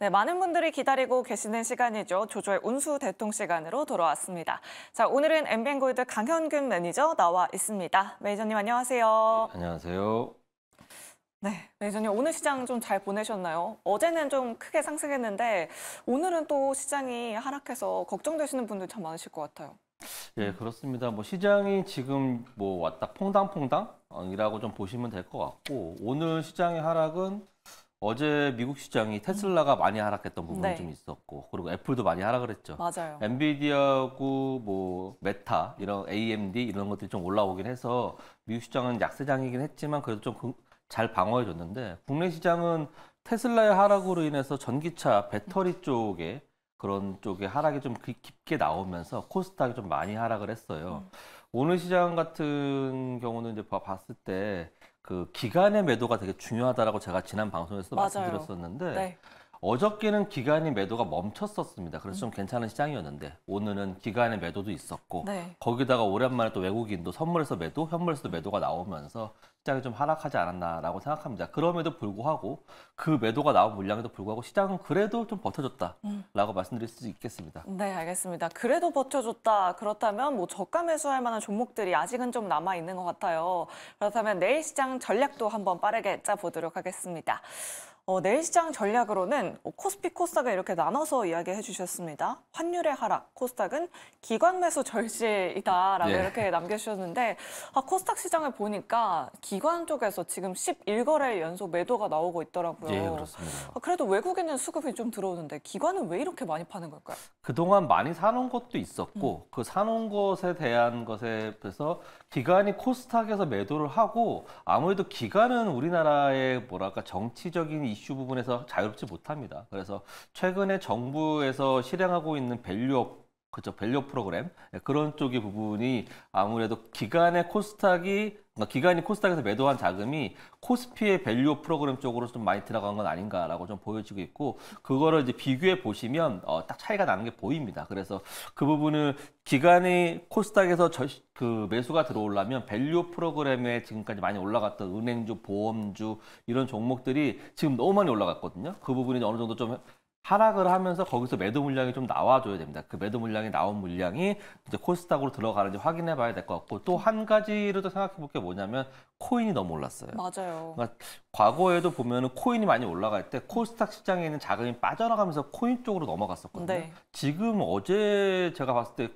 네, 많은 분들이 기다리고 계시는 시간이죠. 조조의 운수 대통 시간으로 돌아왔습니다. 자, 오늘은 엠뱅골드 강현균 매니저 나와 있습니다. 매니저님 안녕하세요. 네, 안녕하세요. 네, 매니저님 오늘 시장 좀 잘 보내셨나요? 어제는 좀 크게 상승했는데 오늘은 또 시장이 하락해서 걱정되시는 분들 참 많으실 것 같아요. 예, 그렇습니다. 뭐 시장이 지금 뭐 왔다 퐁당퐁당이라고 어, 좀 보시면 될 것 같고 오늘 시장의 하락은 어제 미국 시장이 음. 테슬라가 많이 하락했던 부분이 네. 좀 있었고 그리고 애플도 많이 하락을했죠. 맞아요. 엔비디아고 뭐 메타 이런 AMD 이런 것들이 좀 올라오긴 해서 미국 시장은 약세장이긴 했지만 그래도 좀잘 그, 방어해 줬는데 국내 시장은 테슬라의 하락으로 인해서 전기차 배터리 쪽에 그런 쪽에 하락이 좀 깊게 나오면서 코스닥이 좀 많이 하락을 했어요. 음. 오늘 시장 같은 경우는 이제 봤을 때그 기간의 매도가 되게 중요하다라고 제가 지난 방송에서도 말씀드렸었는데 네. 어저께는 기간의 매도가 멈췄었습니다. 그래서 좀 괜찮은 시장이었는데 오늘은 기간의 매도도 있었고 네. 거기다가 오랜만에 또 외국인도 선물에서 매도, 현물에서 매도가 나오면서 시장이 좀 하락하지 않았나라고 생각합니다. 그럼에도 불구하고 그 매도가 나온 물량에도 불구하고 시장은 그래도 좀 버텨줬다라고 음. 말씀드릴 수 있겠습니다. 네, 알겠습니다. 그래도 버텨줬다. 그렇다면 뭐 저가 매수할 만한 종목들이 아직은 좀 남아 있는 것 같아요. 그렇다면 내일 시장 전략도 한번 빠르게 짜보도록 하겠습니다. 어, 내일 시장 전략으로는 코스피 코스닥을 이렇게 나눠서 이야기해 주셨습니다. 환율의 하락, 코스닥은 기관 매수 절실이다라고 예. 이렇게 남겨주셨는데 아, 코스닥 시장을 보니까 기관 쪽에서 지금 11거래 연속 매도가 나오고 있더라고요. 예, 그렇습니다. 아, 그래도 외국에는 수급이 좀 들어오는데 기관은 왜 이렇게 많이 파는 걸까요? 그동안 많이 사놓은 것도 있었고 음. 그 사놓은 것에 대한 것에 비해서 기관이 코스닥에서 매도를 하고 아무래도 기관은 우리나라의 뭐랄까 정치적인 이슈 이슈 부분에서 자유롭지 못합니다. 그래서 최근에 정부에서 실행하고 있는 밸류업 그렇죠. 밸류 프로그램. 예, 그런 쪽의 부분이 아무래도 기간의 코스닥이 그러니까 기간이 코스닥에서 매도한 자금이 코스피의 밸류 프로그램 쪽으로 좀 많이 들어간 건 아닌가라고 좀 보여지고 있고 그거를 이제 비교해 보시면 어, 딱 차이가 나는 게 보입니다. 그래서 그 부분을 기간이 코스닥에서 저, 그 매수가 들어오려면 밸류 프로그램에 지금까지 많이 올라갔던 은행주, 보험주 이런 종목들이 지금 너무 많이 올라갔거든요. 그 부분이 어느 정도 좀 하락을 하면서 거기서 매도 물량이 좀 나와줘야 됩니다. 그 매도 물량이 나온 물량이 이제 코스닥으로 들어가는지 확인해 봐야 될 것 같고 또 한가지로도 생각해 볼 게 뭐냐면 코인이 너무 올랐어요. 맞아요. 그러니까 과거에도 보면 코인이 많이 올라갈 때 코스닥 시장에 있는 자금이 빠져나가면서 코인 쪽으로 넘어갔었거든요. 네. 지금 어제 제가 봤을 때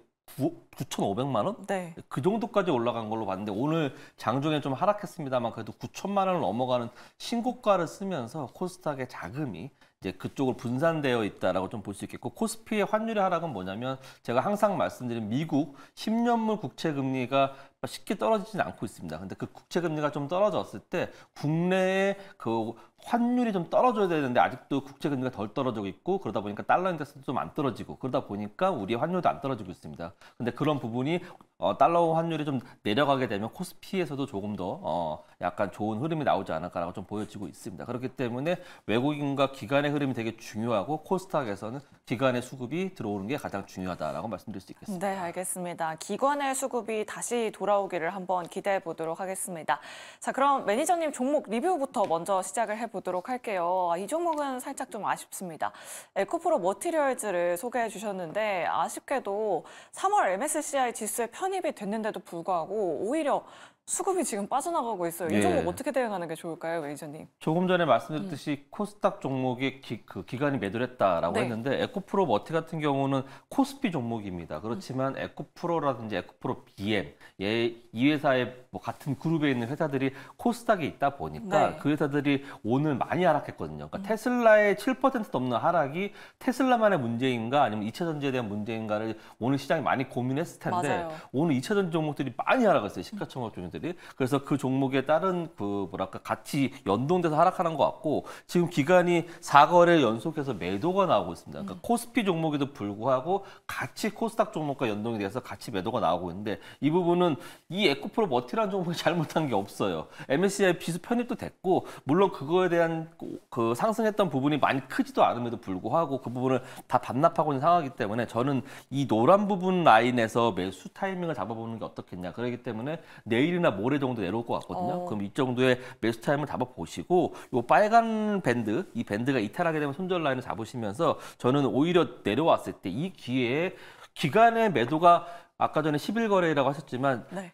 9,500만 원? 네. 그 정도까지 올라간 걸로 봤는데 오늘 장중에 좀 하락했습니다만 그래도 9천만 원을 넘어가는 신고가를 쓰면서 코스닥의 자금이 이제 그쪽으로 분산되어 있다라고 좀 볼 수 있겠고 코스피의 환율의 하락은 뭐냐면 제가 항상 말씀드린 미국 10년물 국채 금리가 쉽게 떨어지진 않고 있습니다. 근데 그 국채 금리가 좀 떨어졌을 때 국내의 그 환율이 좀 떨어져야 되는데 아직도 국제 금리가 덜 떨어지고 있고 그러다 보니까 달러 인덱스도 좀 안 떨어지고 그러다 보니까 우리의 환율도 안 떨어지고 있습니다. 근데 그런 부분이 어, 달러 환율이 좀 내려가게 되면 코스피에서도 조금 더 어, 약간 좋은 흐름이 나오지 않을까라고 좀 보여지고 있습니다. 그렇기 때문에 외국인과 기관의 흐름이 되게 중요하고 코스닥에서는 기관의 수급이 들어오는 게 가장 중요하다라고 말씀드릴 수 있겠습니다. 네, 알겠습니다. 기관의 수급이 다시 돌아오기를 한번 기대해 보도록 하겠습니다. 자, 그럼 매니저님 종목 리뷰부터 먼저 시작을 해보 보도록 할게요. 아, 이 종목은 살짝 좀 아쉽습니다. 에코프로 머티리얼즈를 소개해 주셨는데 아쉽게도 3월 MSCI 지수에 편입이 됐는데도 불구하고 오히려 수급이 지금 빠져나가고 있어요. 이 예. 종목 예. 어떻게 대응하는 게 좋을까요, 웨이저님? 조금 전에 말씀드렸듯이 음. 코스닥 종목에 기, 그 간이 매도했다라고 네. 했는데 에코프로 머티 같은 경우는 코스피 종목입니다. 그렇지만 음. 에코프로라든지 에코프로 BM 예, 이 회사의 뭐 같은 그룹에 있는 회사들이 코스닥에 있다 보니까 네. 그 회사들이 오늘 많이 하락했거든요. 그러니까 음. 테슬라의 7% 넘는 하락이 테슬라만의 문제인가 아니면 2차 전지에 대한 문제인가를 오늘 시장이 많이 고민했을 텐데 맞아요. 오늘 2차 전지 종목들이 많이 하락했어요. 시가총액 중에 종목들이 그래서 그 종목에 따른 그 뭐랄까 같이 연동돼서 하락하는 것 같고 지금 기간이 4거래 연속해서 매도가 나오고 있습니다. 그러니까 음. 코스피 종목에도 불구하고 같이 코스닥 종목과 연동이 돼서 같이 매도가 나오고 있는데 이 부분은 이 에코프로 머티라는 종목이 잘못한 게 없어요. MSCI 비수 편입도 됐고 물론 그거에 대한 그 상승했던 부분이 많이 크지도 않음에도 불구하고 그 부분을 다 반납하고 있는 상황이기 때문에 저는 이 노란 부분 라인에서 매수 타이밍을 잡아보는 게 어떻겠냐. 그렇기 때문에 내일은 내일이나 모레 정도 내려올 것 같거든요. 어. 그럼 이 정도의 매수 타임을 잡아보시고 이 빨간 밴드, 이 밴드가 이탈하게 되면 손절 라인을 잡으시면서 저는 오히려 내려왔을 때 이 기회에 기간의 매도가 아까 전에 10일 거래라고 하셨지만 네.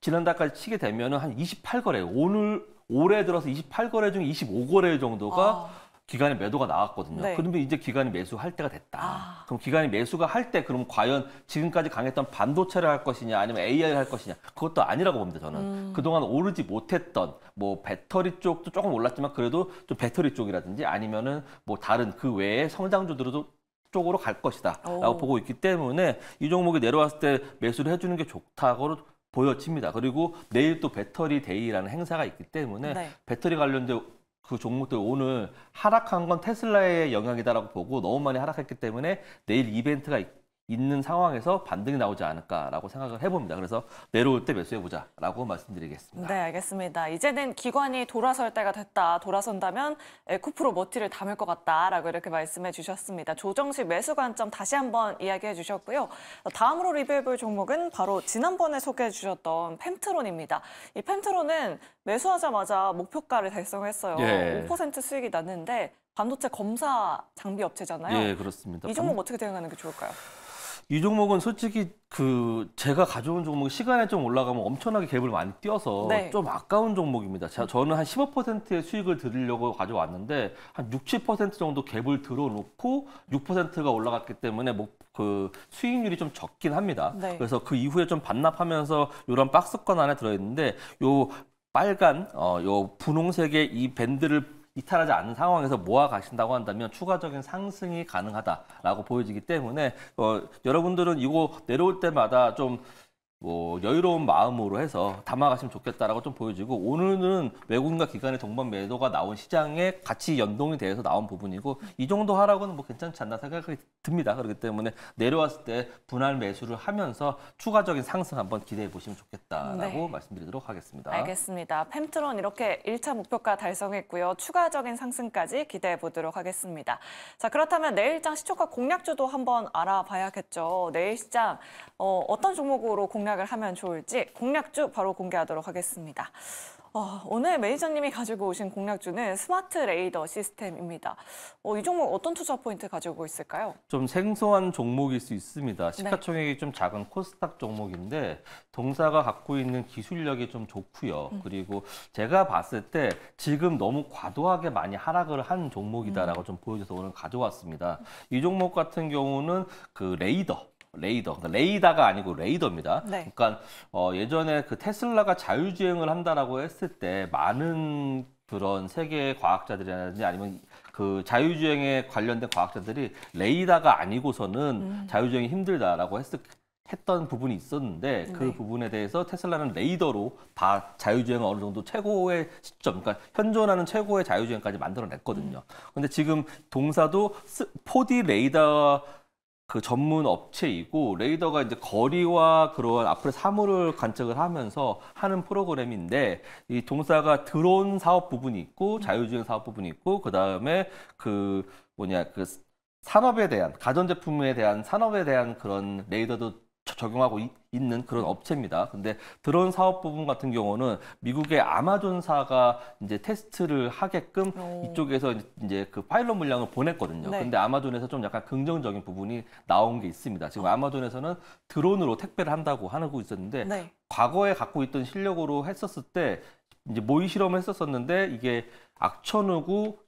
지난달까지 치게 되면 한2 8거래 오늘 올해 들어서 28거래 중 25거래 정도가 아. 기간에 매도가 나왔거든요. 네. 그런데 이제 기간이 매수할 때가 됐다. 아. 그럼 기간이 매수가 할 때 그럼 과연 지금까지 강했던 반도체를 할 것이냐 아니면 AI를 할 것이냐 그것도 아니라고 봅니다. 저는 음. 그동안 오르지 못했던 뭐 배터리 쪽도 조금 올랐지만 그래도 좀 배터리 쪽이라든지 아니면은 뭐 다른 그 외에 성장주들도 쪽으로 갈 것이다라고 보고 있기 때문에 이 종목이 내려왔을 때 매수를 해주는 게 좋다고 보여집니다. 그리고 내일 또 배터리 데이라는 행사가 있기 때문에 네. 배터리 관련된 그 종목들 오늘 하락한 건 테슬라의 영향이다라고 보고 너무 많이 하락했기 때문에 내일 이벤트가 있고 있는 상황에서 반등이 나오지 않을까라고 생각을 해봅니다. 그래서 내려올 때 매수해보자라고 말씀드리겠습니다. 네, 알겠습니다. 이제는 기관이 돌아설 때가 됐다. 돌아선다면 에코프로 머티를 담을 것 같다라고 이렇게 말씀해 주셨습니다. 조정식 매수 관점 다시 한번 이야기해 주셨고요. 다음으로 리뷰해볼 종목은 바로 지난번에 소개해 주셨던 펜트론입니다. 이 펜트론은 매수하자마자 목표가를 달성했어요. 예. 5% 수익이 났는데 반도체 검사 장비 업체잖아요. 예, 그렇습니다. 이 종목 어떻게 대응하는 게 좋을까요? 이 종목은 솔직히 그 제가 가져온 종목이 시간에 좀 올라가면 엄청나게 갭을 많이 뛰어서 네. 좀 아까운 종목입니다. 제가 저는 한 15%의 수익을 드리려고 가져왔는데 한 6, 7% 정도 갭을 들어놓고 6%가 올라갔기 때문에 뭐 그 수익률이 좀 적긴 합니다. 네. 그래서 그 이후에 좀 반납하면서 이런 박스권 안에 들어있는데 요 빨간 어요 분홍색의 이 밴드를 이탈하지 않는 상황에서 모아 가신다고 한다면 추가적인 상승이 가능하다라고 보여지기 때문에 어, 여러분들은 이거 내려올 때마다 좀뭐 여유로운 마음으로 해서 담아가시면 좋겠다라고 좀 보여지고 오늘은 외국인과 기관의 동반 매도가 나온 시장에 같이 연동이 돼서 나온 부분이고 이 정도 하라고는 뭐 괜찮지 않나 생각이 듭니다. 그렇기 때문에 내려왔을 때 분할 매수를 하면서 추가적인 상승 한번 기대해 보시면 좋겠다라고 네. 말씀드리도록 하겠습니다. 알겠습니다. 펨트론 이렇게 1차 목표가 달성했고요. 추가적인 상승까지 기대해 보도록 하겠습니다. 자 그렇다면 내일장 시초가 공략주도 한번 알아봐야겠죠. 내일 시장 어, 어떤 종목으로 공략 생각을 하면 좋을지 공략주 바로 공개하도록 하겠습니다. 어, 오늘 매니저님이 가지고 오신 공략주는 스마트 레이더 시스템입니다. 어, 이 종목 어떤 투자 포인트 가지고 있을까요? 좀 생소한 종목일 수 있습니다. 네. 시가총액이 네. 좀 작은 코스닥 종목인데 동사가 갖고 있는 기술력이 좀 좋고요. 음. 그리고 제가 봤을 때 지금 너무 과도하게 많이 하락을 한 종목이다라고 음. 좀 보여줘서 오늘 가져왔습니다. 이 종목 같은 경우는 그 레이더 레이더, 그러니까 레이다가 아니고 레이더입니다. 네. 그러니까 어, 예전에 그 테슬라가 자율주행을 한다라고 했을 때 많은 그런 세계 과학자들이라든지 아니면 그 자율주행에 관련된 과학자들이 레이다가 아니고서는 음. 자율주행이 힘들다라고 했을 했던 부분이 있었는데 그 네. 부분에 대해서 테슬라는 레이더로 다 자율주행을 어느 정도 최고의 시점, 그러니까 현존하는 최고의 자율주행까지 만들어냈거든요. 음. 근데 지금 동사도 4D 레이더 그 전문 업체이고 레이더가 이제 거리와 그런 앞으로 사물을 관측을 하면서 하는 프로그램인데 이 동사가 드론 사업 부분이 있고 음. 자율주행 사업 부분이 있고 그다음에 그 뭐냐 그 산업에 대한 가전제품에 대한 산업에 대한 그런 레이더도 적용하고 있, 는 그런 업체입니다. 근데 드론 사업 부분 같은 경우는 미국의 아마존사가 이제 테스트를 하게끔 오. 이쪽에서 이제 그 파일럿 물량을 보냈거든요. 네. 근데 아마존에서 좀 약간 긍정적인 부분이 나온 게 있습니다. 지금 아마존에서는 드론으로 택배를 한다고 하고 있었는데 네. 과거에 갖고 있던 실력으로 했었을 때 이제 모의 실험을 했었었는데 이게 악천후구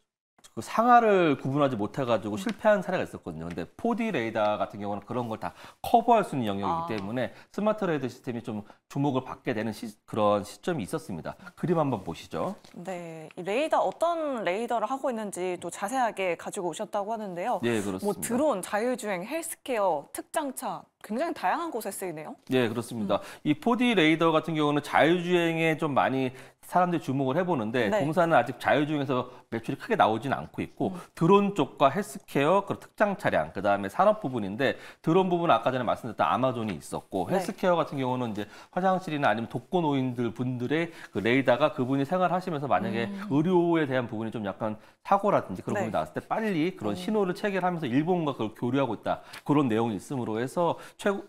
그 상하를 구분하지 못해가지고 실패한 사례가 있었거든요. 근데 4D 레이더 같은 경우는 그런 걸 다 커버할 수 있는 영역이기 아. 때문에 스마트 레이더 시스템이 좀 주목을 받게 되는 시, 그런 시점이 있었습니다. 그림 한번 보시죠. 네, 레이더 어떤 레이더를 하고 있는지 또 자세하게 가지고 오셨다고 하는데요. 네, 그렇습니다. 뭐 드론, 자율주행, 헬스케어, 특장차 굉장히 다양한 곳에 쓰이네요. 네, 그렇습니다. 음. 이 4D 레이더 같은 경우는 자율주행에 좀 많이 사람들이 주목을 해보는데 네. 공사는 아직 자율중에서 매출이 크게 나오진 않고 있고 음. 드론 쪽과 헬스케어, 그리고 특장 차량, 그다음에 산업 부분인데 드론 부분 아까 전에 말씀드렸던 아마존이 있었고 네. 헬스케어 같은 경우는 이제 화장실이나 아니면 독거 노인들 분들의 그 레이더가 그분이 생활하시면서 만약에 음. 의료에 대한 부분이 좀 약간 사고라든지 그런 네. 부분이 나왔을 때 빨리 그런 음. 신호를 체결하면서 일본과 그걸 교류하고 있다. 그런 내용이 있으므로 해서 최고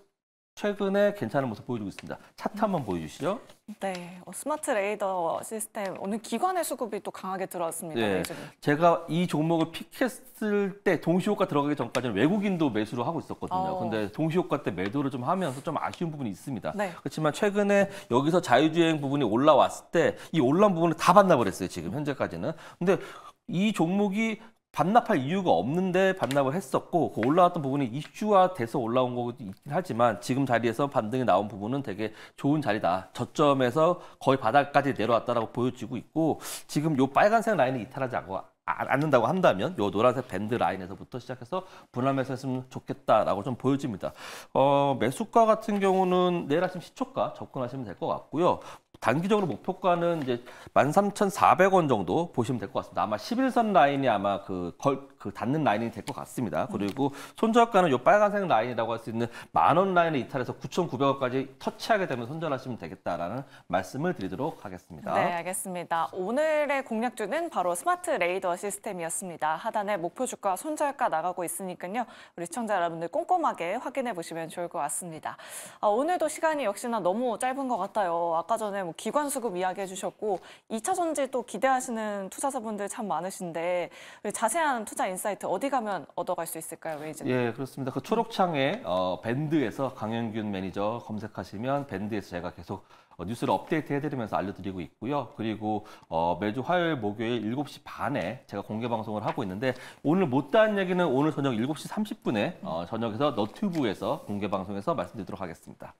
최근에 괜찮은 모습 보여주고 있습니다. 차트 음. 한번 보여주시죠. 네, 어, 스마트 레이더 시스템 오늘 기관의 수급이 또 강하게 들어왔습니다. 네, 제가 이 종목을 픽했을 때 동시효과 들어가기 전까지는 외국인도 매수를 하고 있었거든요. 그런데 어. 동시효과 때 매도를 좀 하면서 좀 아쉬운 부분이 있습니다. 네. 그렇지만 최근에 여기서 자유주행 부분이 올라왔을 때 이 올라온 부분을 다반나버렸어요 지금 현재까지는. 근데 이 종목이 반납할 이유가 없는데 반납을 했었고 그 올라왔던 부분이 이슈화 돼서 올라온 거긴 하지만 지금 자리에서 반등이 나온 부분은 되게 좋은 자리다. 저점에서 거의 바닥까지 내려왔다라고 보여지고 있고 지금 요 빨간색 라인이 이탈하지 않고 아, 않는다고 한다면 요 노란색 밴드 라인에서부터 시작해서 분할매수 했으면 좋겠다라고 좀 보여집니다. 어, 매수가 같은 경우는 내일 아침 시초가 접근하시면 될 것 같고요. 단기적으로 목표가는 이제 13,400원 정도 보시면 될 것 같습니다. 아마 11선 라인이 아마 그 걸, 그 닿는 라인이 될 것 같습니다. 그리고 손절가는 이 빨간색 라인이라고 할 수 있는 만 원 라인을 이탈해서 9,900원까지 터치하게 되면 손절하시면 되겠다라는 말씀을 드리도록 하겠습니다. 네, 알겠습니다. 오늘의 공략주는 바로 스마트 레이더 시스템이었습니다. 하단에 목표 주가, 손절가 나가고 있으니까요. 우리 시청자 여러분들 꼼꼼하게 확인해 보시면 좋을 것 같습니다. 아, 오늘도 시간이 역시나 너무 짧은 것 같아요. 아까 전에 뭐 기관 수급 이야기해 주셨고 2차 전지 또 기대하시는 투자자분들 참 많으신데 자세한 투자 인사이트 어디 가면 얻어갈 수 있을까요, 웨이즈? 예, 그렇습니다. 그 초록창에 어, 밴드에서 강현균 매니저 검색하시면 밴드에서 제가 계속 어, 뉴스를 업데이트 해드리면서 알려드리고 있고요. 그리고 어, 매주 화요일, 목요일 7시 반에 제가 공개 방송을 하고 있는데 오늘 못다한 얘기는 오늘 저녁 7시 30분에 어, 저녁에서 너튜브에서 공개 방송에서 말씀드리도록 하겠습니다.